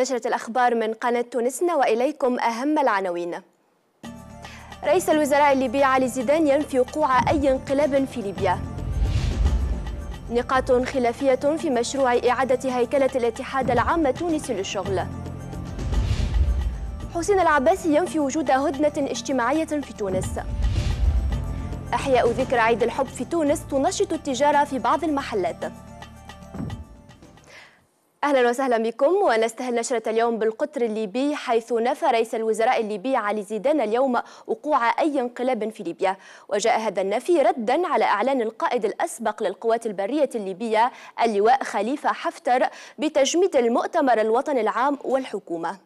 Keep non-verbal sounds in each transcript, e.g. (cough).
نشرة الأخبار من قناة تونسنا وإليكم أهم العناوين رئيس الوزراء الليبي علي زيدان ينفي وقوع أي انقلاب في ليبيا نقاط خلافية في مشروع إعادة هيكلة الاتحاد العام التونسي للشغل حسين العباسي ينفي وجود هدنة اجتماعية في تونس أحياء ذكرى عيد الحب في تونس تنشط التجارة في بعض المحلات اهلا وسهلا بكم ونستهل نشره اليوم بالقطر الليبي حيث نفى رئيس الوزراء الليبي علي زيدان اليوم وقوع اي انقلاب في ليبيا وجاء هذا النفي ردا على اعلان القائد الاسبق للقوات البريه الليبيه اللواء خليفه حفتر بتجميد المؤتمر الوطني العام والحكومه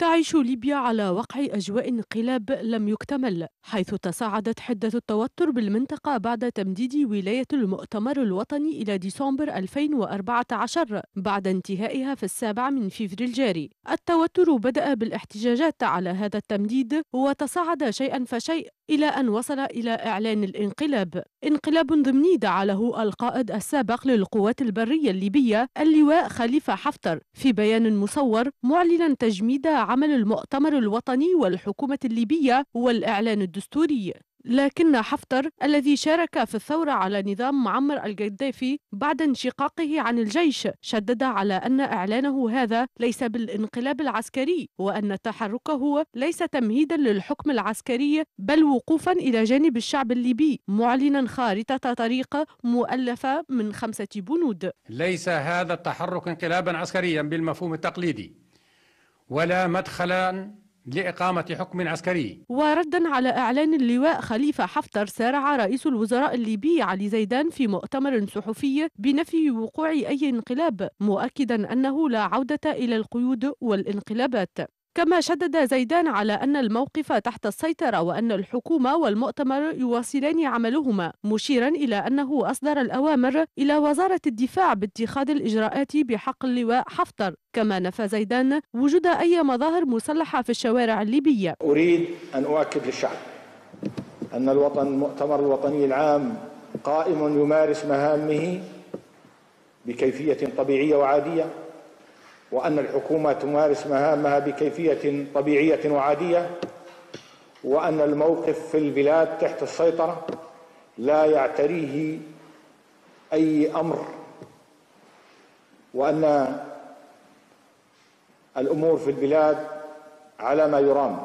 تعيش ليبيا على وقع أجواء انقلاب لم يكتمل حيث تصاعدت حدة التوتر بالمنطقة بعد تمديد ولاية المؤتمر الوطني إلى ديسمبر 2014 بعد انتهائها في السابع من فيفري الجاري التوتر بدأ بالاحتجاجات على هذا التمديد وتصاعد شيئا فشيء إلى أن وصل إلى إعلان الانقلاب انقلاب ضمني دعا له القائد السابق للقوات البرية الليبية اللواء خليفة حفتر في بيان مصور معلنا تجميد عمل المؤتمر الوطني والحكومة الليبية والإعلان الدستوري لكن حفتر الذي شارك في الثورة على نظام معمر القذافي بعد انشقاقه عن الجيش شدد على أن إعلانه هذا ليس بالانقلاب العسكري وأن تحركه ليس تمهيدا للحكم العسكري بل وقوفا إلى جانب الشعب الليبي معلنا خارطة طريق مؤلفة من خمسة بنود ليس هذا التحرك انقلابا عسكريا بالمفهوم التقليدي ولا مدخلا لإقامة حكم عسكري وردا على إعلان اللواء خليفة حفتر سارع رئيس الوزراء الليبي علي زيدان في مؤتمر صحفي بنفي وقوع أي انقلاب مؤكدا أنه لا عودة إلى القيود والانقلابات كما شدد زيدان على أن الموقف تحت السيطرة وأن الحكومة والمؤتمر يواصلان عملهما مشيرا إلى أنه أصدر الأوامر إلى وزارة الدفاع باتخاذ الإجراءات بحق اللواء حفتر كما نفى زيدان وجود أي مظاهر مسلحة في الشوارع الليبية أريد أن أؤكد للشعب أن الوطن المؤتمر الوطني العام قائم يمارس مهامه بكيفية طبيعية وعادية وأن الحكومة تمارس مهامها بكيفية طبيعية وعادية وأن الموقف في البلاد تحت السيطرة لا يعتريه أي أمر وأن الأمور في البلاد على ما يرام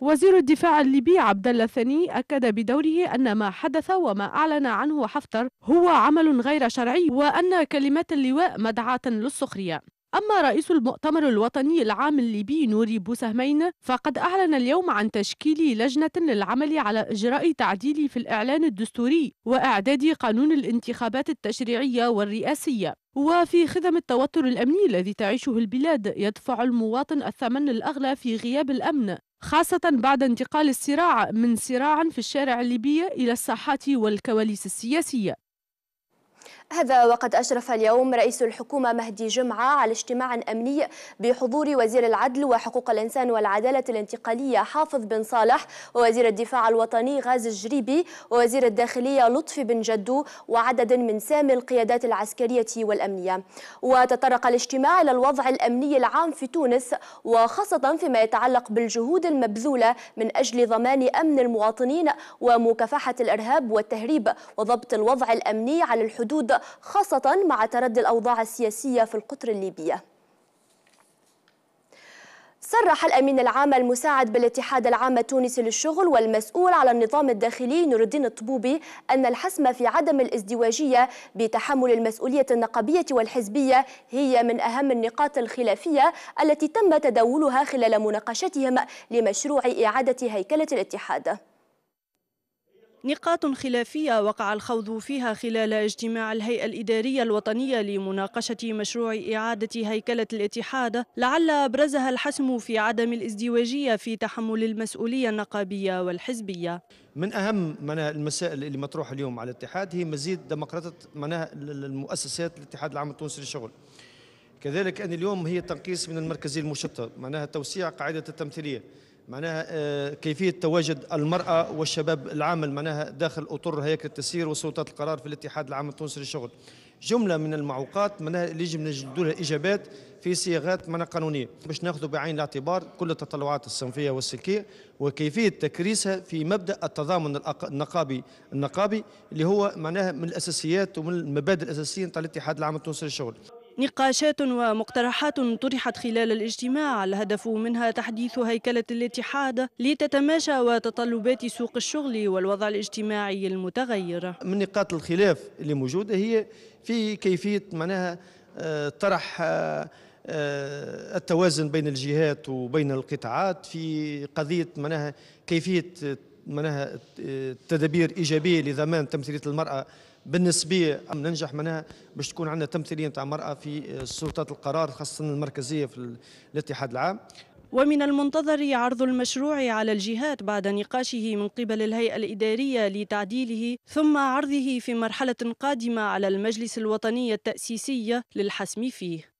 وزير الدفاع الليبي عبد الله الثاني أكد بدوره أن ما حدث وما أعلن عنه حفتر هو عمل غير شرعي وأن كلمات اللواء مدعاة للسخرية أما رئيس المؤتمر الوطني العام الليبي نوري بوسهمين فقد أعلن اليوم عن تشكيل لجنة للعمل على إجراء تعديل في الإعلان الدستوري وإعداد قانون الانتخابات التشريعية والرئاسية وفي خدم التوتر الأمني الذي تعيشه البلاد يدفع المواطن الثمن الأغلى في غياب الأمن خاصة بعد انتقال الصراع من صراع في الشارع الليبي إلى الساحات والكواليس السياسية هذا وقد أشرف اليوم رئيس الحكومة مهدي جمعة على اجتماع أمني بحضور وزير العدل وحقوق الإنسان والعدالة الانتقالية حافظ بن صالح ووزير الدفاع الوطني غازي الجريبي ووزير الداخلية لطفي بن جدو وعدد من سامي القيادات العسكرية والأمنية وتطرق الاجتماع إلى الوضع الأمني العام في تونس وخاصة فيما يتعلق بالجهود المبذولة من أجل ضمان أمن المواطنين ومكافحة الإرهاب والتهريب وضبط الوضع الأمني على الحدود خاصة مع تردي الأوضاع السياسية في القطر الليبية صرح الأمين العام المساعد بالاتحاد العام التونسي للشغل والمسؤول على النظام الداخلي نور الدين الطبوبي أن الحسم في عدم الازدواجية بتحمل المسؤولية النقبية والحزبية هي من أهم النقاط الخلافية التي تم تداولها خلال مناقشتهم لمشروع إعادة هيكلة الاتحاد نقاط خلافية وقع الخوض فيها خلال اجتماع الهيئة الإدارية الوطنية لمناقشة مشروع إعادة هيكلة الاتحاد لعل أبرزها الحسم في عدم الازدواجية في تحمل المسؤولية النقابية والحزبية من أهم معناها المسائل اللي مطروحة اليوم على الاتحاد هي مزيد ديمقراطية معناها المؤسسات الاتحاد العام التونسي للشغل كذلك أن اليوم هي تنقيس من المركزية المشتتة معناها توسيع قاعدة التمثيلية معناها آه، كيفيه تواجد المراه والشباب العامل معناها داخل اطر هيكل التسيير وسلطات القرار في الاتحاد العام التونسي للشغل. جمله من المعوقات معناها اللي يجب نجدوا لها اجابات في صياغات معناها قانونيه باش ناخذوا بعين الاعتبار كل التطلعات الصنفيه والسلكيه وكيفيه تكريسها في مبدا التضامن النقابي النقابي اللي هو معناها من الاساسيات ومن المبادئ الاساسيه نتاع الاتحاد العام التونسي للشغل. نقاشات ومقترحات طرحت خلال الاجتماع الهدف منها تحديث هيكلة الاتحاد لتتماشى وتطلبات سوق الشغل والوضع الاجتماعي المتغير من نقاط الخلاف اللي موجودة هي في كيفية معناها آه، طرح آه، آه، التوازن بين الجهات وبين القطاعات في قضية معناها كيفية معناها تدابير إيجابية لضمان تمثيلية المرأة بالنسبه ننجح منها باش تكون عندنا تمثيليه نتاع المراه في آه، سلطات القرار خاصه المركزيه في الاتحاد العام ومن المنتظر عرض المشروع على الجهات بعد نقاشه من قبل الهيئة الإدارية لتعديله ثم عرضه في مرحلة قادمة على المجلس الوطني التأسيسي للحسم فيه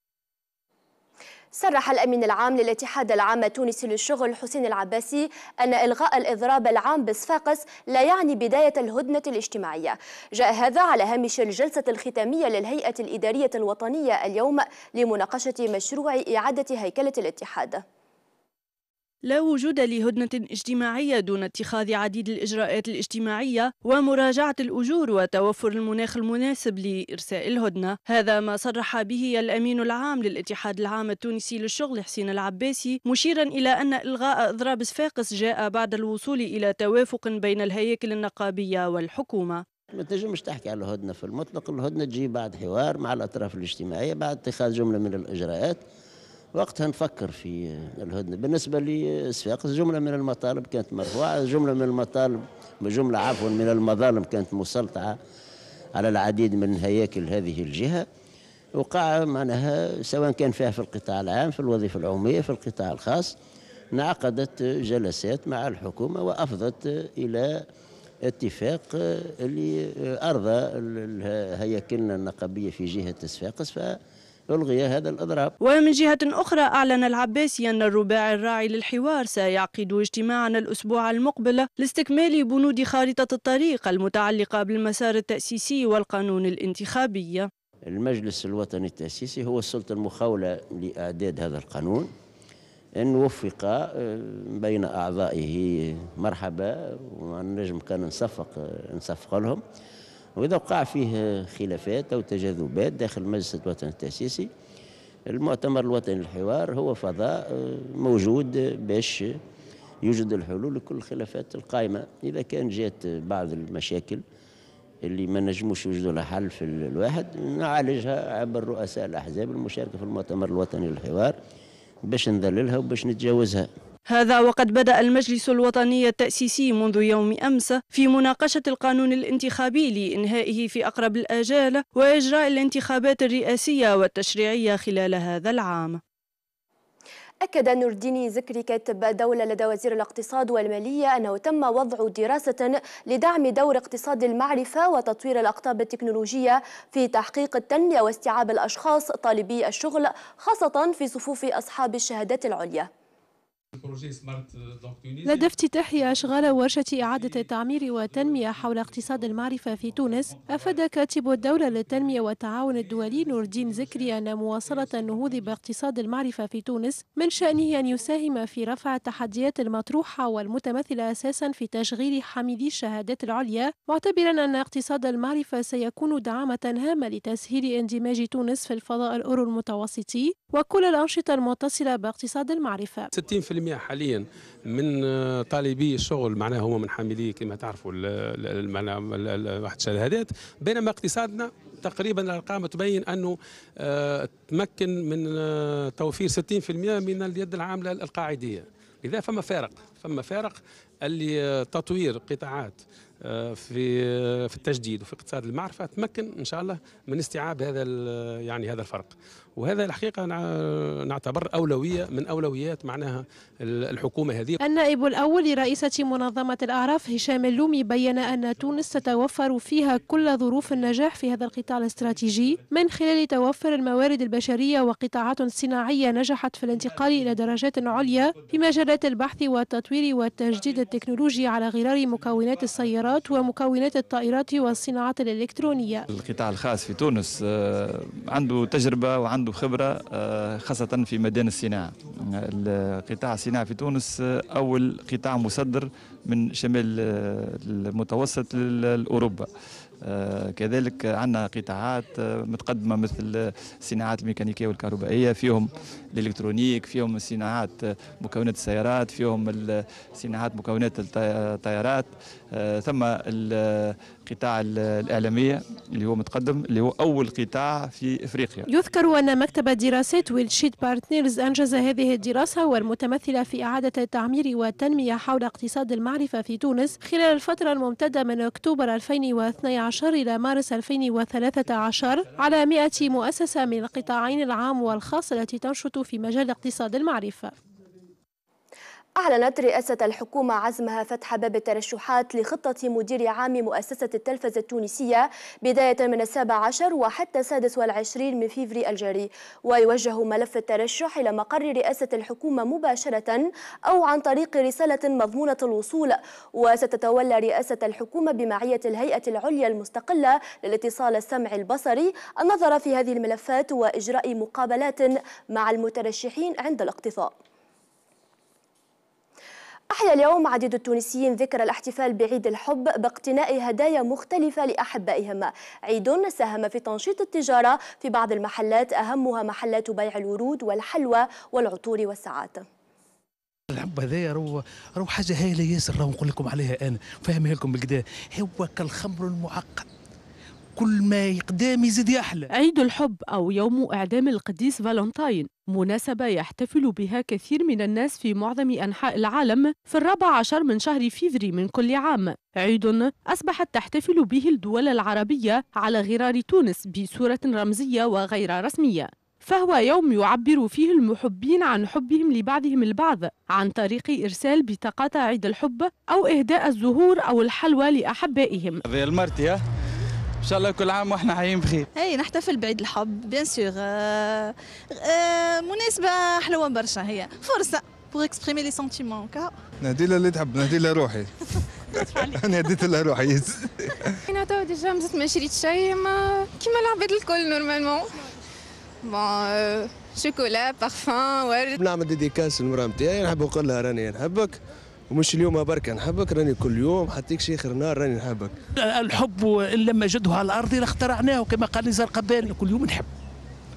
صرح الأمين العام للاتحاد العام التونسي للشغل حسين العباسي أن إلغاء الإضراب العام بصفاقس لا يعني بداية الهدنة الاجتماعية جاء هذا على هامش الجلسة الختامية للهيئة الإدارية الوطنية اليوم لمناقشة مشروع إعادة هيكلة الاتحاد لا وجود لهدنة اجتماعية دون اتخاذ عديد الإجراءات الاجتماعية ومراجعة الأجور وتوفر المناخ المناسب لإرساء الهدنة هذا ما صرح به الأمين العام للاتحاد العام التونسي للشغل حسين العباسي مشيرا إلى أن إلغاء إضراب صفاقس جاء بعد الوصول إلى توافق بين الهياكل النقابية والحكومة ما تنجمش تحكي على الهدنه في المطلق، الهدنه تجي بعد حوار مع الاطراف الاجتماعيه، بعد اتخاذ جمله من الاجراءات وقتها نفكر في الهدنة بالنسبة لصفاقس جملة من المطالب كانت مرفوعة جملة من المطالب جملة عفوا من المظالم كانت مسلطعة على العديد من هياكل هذه الجهة وقع معناها سواء كان فيها في القطاع العام في الوظيفة العمومية في القطاع الخاص انعقدت جلسات مع الحكومة وأفضت إلى اتفاق اللي أرضى هياكلنا النقبية في جهة صفاقس ف ألغي هذا الإضراب ومن جهة أخرى أعلن العباسي أن الرباعي الراعي للحوار سيعقد اجتماعا الأسبوع المقبل لاستكمال بنود خارطة الطريق المتعلقة بالمسار التأسيسي والقانون الانتخابي المجلس الوطني التأسيسي هو السلطة المخولة لإعداد هذا القانون إن وفق آه، بين أعضائه مرحبا ونجم كان نصفق نصفق لهم وإذا وقع فيه خلافات أو تجاذبات داخل مجلس الوطن التأسيسي المؤتمر الوطني للحوار هو فضاء آه، موجود باش يوجد الحلول لكل الخلافات القائمة إذا كان جات بعض المشاكل اللي ما نجموش يوجدوا لها حل في الواحد نعالجها عبر رؤساء الأحزاب المشاركة في المؤتمر الوطني للحوار باش نذللها وباش نتجاوزها هذا وقد بدأ المجلس الوطني التأسيسي منذ يوم أمس في مناقشة القانون الانتخابي لإنهائه في أقرب الآجال وإجراء الانتخابات الرئاسية والتشريعية خلال هذا العام أكد نور الدين زكري كاتب دولة لدى وزير الاقتصاد والمالية أنه تم وضع دراسة لدعم دور اقتصاد المعرفة وتطوير الأقطاب التكنولوجية في تحقيق التنمية واستيعاب الأشخاص طالبي الشغل خاصة في صفوف أصحاب الشهادات العليا لدى افتتاح أشغال ورشة إعادة التعمير والتنمية حول اقتصاد المعرفة في تونس أفاد كاتب الدولة للتنمية والتعاون الدولي نور الدين زكري أن مواصلة النهوض باقتصاد المعرفة في تونس من شأنه أن يساهم في رفع التحديات المطروحة والمتمثلة أساسا في تشغيل حاملي الشهادات العليا معتبرا أن اقتصاد المعرفة سيكون دعامة هامة لتسهيل اندماج تونس في الفضاء الأورو المتوسطي وكل الأنشطة المتصلة باقتصاد المعرفة 60% حاليا من آه، طالبي الشغل معناها هما من حاملي كما تعرفوا واحد الشهادات بينما اقتصادنا تقريبا الارقام تبين انه آه، تمكن من آه، توفير 60% من اليد العامله القاعديه لذا فما فارق فما فارق اللي تطوير قطاعات في في التجديد وفي اقتصاد المعرفه تمكن ان شاء الله من استيعاب هذا يعني هذا الفرق وهذا الحقيقة نعتبر أولوية من أولويات معناها الحكومة هذه النائب الأول لرئيسة منظمة الأعراف هشام اللومي بين أن تونس تتوفر فيها كل ظروف النجاح في هذا القطاع الاستراتيجي من خلال توفر الموارد البشرية وقطاعات صناعية نجحت في الانتقال إلى درجات عليا في مجالات البحث والتطوير والتجديد التكنولوجي على غرار مكونات السيارات ومكونات الطائرات والصناعات الإلكترونية القطاع الخاص في تونس آه، عنده تجربة وعنده عنده خبره آه، خاصه في ميدان الصناعه قطاع الصناعه في تونس آه، اول قطاع مصدر من شمال آه، المتوسط لاوروبا كذلك عندنا قطاعات متقدمه مثل الصناعات الميكانيكيه والكهربائيه فيهم الالكترونيك فيهم صناعات مكونات السيارات فيهم صناعات مكونات الطيارات ثم القطاع الإعلامية اللي هو متقدم اللي هو أول قطاع في إفريقيا يذكر أن مكتب دراسات ويلشيد بارتنرز أنجز هذه الدراسة والمتمثلة في إعادة التعمير والتنمية حول اقتصاد المعرفة في تونس خلال الفترة الممتدة من أكتوبر 2012 إلى مارس 2013 على 100 مؤسسة من القطاعين العام والخاص التي تنشط في مجال اقتصاد المعرفة أعلنت رئاسة الحكومة عزمها فتح باب الترشحات لخطة مدير عام مؤسسة التلفزة التونسية بداية من السابع عشر وحتى السادس والعشرين من فيفري الجاري ويوجه ملف الترشح إلى مقر رئاسة الحكومة مباشرة أو عن طريق رسالة مضمونة الوصول وستتولى رئاسة الحكومة بمعية الهيئة العليا المستقلة للاتصال السمعي البصري النظر في هذه الملفات وإجراء مقابلات مع المترشحين عند الاقتصاد أحيا اليوم عديد التونسيين ذكرى الاحتفال بعيد الحب باقتناء هدايا مختلفة لأحبائهم عيد ساهم في تنشيط التجارة في بعض المحلات أهمها محلات بيع الورود والحلوى والعطور والساعات الحب هذايا راهو راهو حاجه هايله ياسر راهو نقول لكم عليها انا فاهمها لكم بالكدا هو كالخمر المعقد كل ما يقدام يزيد يحلى عيد الحب أو يوم إعدام القديس فالنتاين مناسبة يحتفل بها كثير من الناس في معظم أنحاء العالم في الرابع عشر من شهر فيفري من كل عام عيد أصبحت تحتفل به الدول العربية على غرار تونس بصورة رمزية وغير رسمية فهو يوم يعبر فيه المحبين عن حبهم لبعضهم البعض عن طريق إرسال بطاقات عيد الحب أو إهداء الزهور أو الحلوى لأحبائهم ان شاء الله كل عام واحنا حيين بخير اي نحتفل بعيد الحب بيان سور مناسبه حلوه برشا هي فرصه بور اكسبريمي لي سونتيمون كا نهدي لها اللي تحب نهدي لها روحي (laughs) انا هديت لها روحي انا تو ديجا مزت ما شريت شيء ما كيما العباد الكل نورمالمون آه، بون شوكولا بارفان ورد نعمل ديديكاس للمراه نتاعي نحب نقول لها راني نحبك ومش اليوم برك نحبك راني كل يوم حطيك شي اخر نهار راني نحبك الحب ان لم جده على الارض لاخترعناه كما قال نزار قباني كل يوم نحب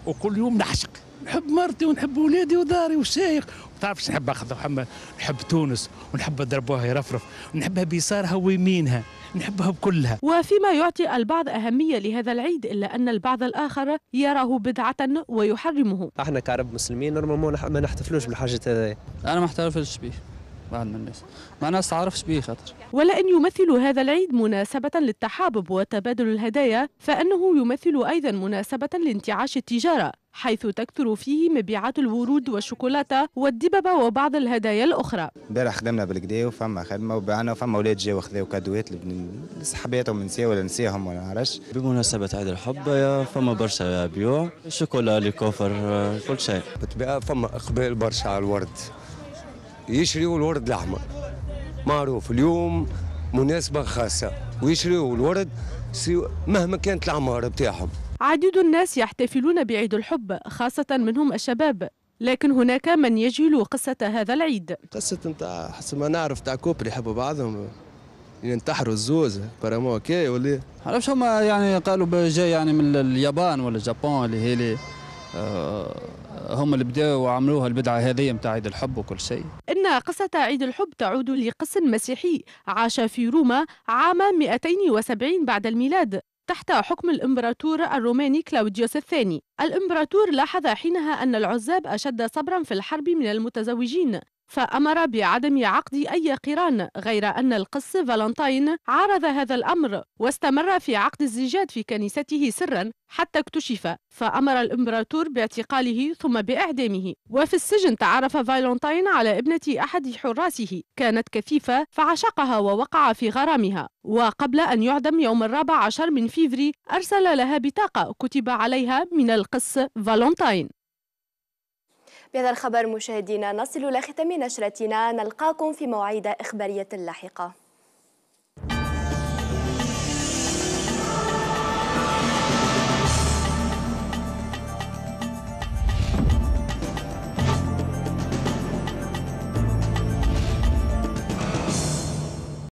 وكل يوم نعشق نحب مرتي ونحب ولادي وداري وشايق تعرفش نحب اخذ محمد نحب تونس ونحب ضربوها يرفرف نحبها بيسارها ويمينها نحبها بكلها وفيما يعطي البعض أهمية لهذا العيد إلا أن البعض الآخر يراه بدعة ويحرمه احنا كعرب مسلمين نورمالمون ما نحتفلوش بالحاجة هذه أنا ما احتفلش بيه بعد من الناس ما ناس تعرفش به خاطر ولأن يمثل هذا العيد مناسبة للتحابب وتبادل الهدايا فإنه يمثل أيضا مناسبة لانتعاش التجارة حيث تكثر فيه مبيعات الورود والشوكولاتة والدببه وبعض الهدايا الأخرى امبارح خدمنا بالكدا وفما خدمة وبعنا وفما أولاد جاوا وخذوا كادوات لصحباتهم نساء ولا نسيهم ولا نعرفش بمناسبة عيد الحب فما برشا بيوع الشوكولا الكوفر كل شيء بالطبيعة فما إقبال برشا على الورد يشريوا الورد الاحمر معروف اليوم مناسبه خاصه ويشريوا الورد مهما كانت العماره بتاعهم عديد الناس يحتفلون بعيد الحب خاصه منهم الشباب لكن هناك من يجهل قصة هذا العيد قصة نتاع حسب ما نعرف تاع كوبري يحبوا بعضهم ينتحروا الزوز برامو كي ولا عرفش هما يعني قالوا جاي يعني من اليابان ولا جابون اللي هي اللي آه، هم اللي بداوا وعملوها البدعه هذه متاع عيد الحب وكل شيء. ان قصه عيد الحب تعود لقس مسيحي عاش في روما عام 270 بعد الميلاد تحت حكم الإمبراطور الروماني كلاوديوس الثاني الإمبراطور لاحظ حينها أن العزاب أشد صبرا في الحرب من المتزوجين فأمر بعدم عقد أي قران غير أن القس فالنتاين عارض هذا الأمر واستمر في عقد الزيجات في كنيسته سرا حتى اكتشف فأمر الإمبراطور باعتقاله ثم بإعدامه وفي السجن تعرف فالنتاين على ابنة أحد حراسه كانت كثيفة فعشقها ووقع في غرامها وقبل أن يعدم يوم الرابع عشر من فيفري أرسل لها بطاقة كتب عليها من القس فالنتاين بهذا الخبر مشاهدينا نصل إلى ختام نشرتنا نلقاكم في مواعيد إخبارية لاحقة